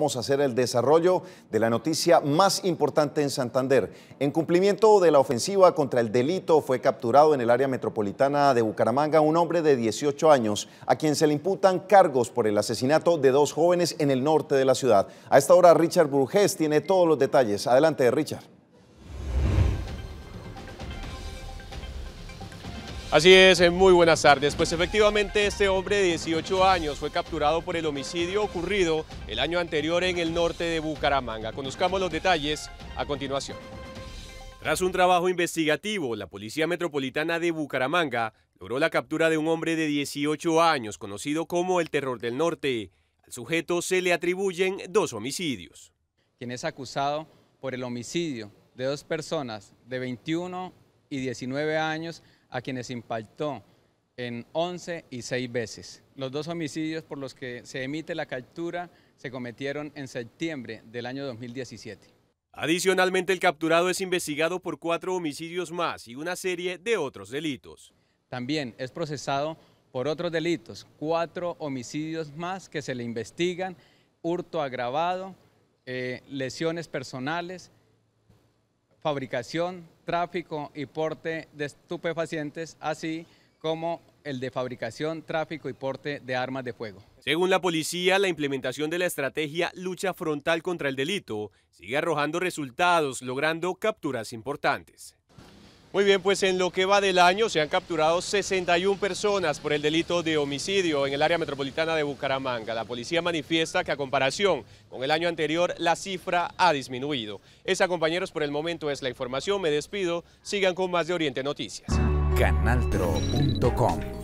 Vamos a hacer el desarrollo de la noticia más importante en Santander. En cumplimiento de la ofensiva contra el delito, fue capturado en el área metropolitana de Bucaramanga un hombre de 18 años, a quien se le imputan cargos por el asesinato de dos jóvenes en el norte de la ciudad. A esta hora, Richard Burgess tiene todos los detalles. Adelante, Richard. Así es, eh, muy buenas tardes. Pues efectivamente este hombre de 18 años fue capturado por el homicidio ocurrido el año anterior en el norte de Bucaramanga. Conozcamos los detalles a continuación. Tras un trabajo investigativo, la Policía Metropolitana de Bucaramanga logró la captura de un hombre de 18 años conocido como el Terror del Norte. Al sujeto se le atribuyen dos homicidios. Quien es acusado por el homicidio de dos personas de 21 y 19 años a quienes impactó en 11 y 6 veces. Los dos homicidios por los que se emite la captura se cometieron en septiembre del año 2017. Adicionalmente, el capturado es investigado por cuatro homicidios más y una serie de otros delitos. También es procesado por otros delitos, cuatro homicidios más que se le investigan, hurto agravado, eh, lesiones personales, fabricación, tráfico y porte de estupefacientes, así como el de fabricación, tráfico y porte de armas de fuego. Según la policía, la implementación de la estrategia lucha frontal contra el delito sigue arrojando resultados, logrando capturas importantes. Muy bien, pues en lo que va del año se han capturado 61 personas por el delito de homicidio en el área metropolitana de Bucaramanga. La policía manifiesta que a comparación con el año anterior la cifra ha disminuido. Esa, compañeros, por el momento es la información. Me despido. Sigan con más de Oriente Noticias. Canaltro.com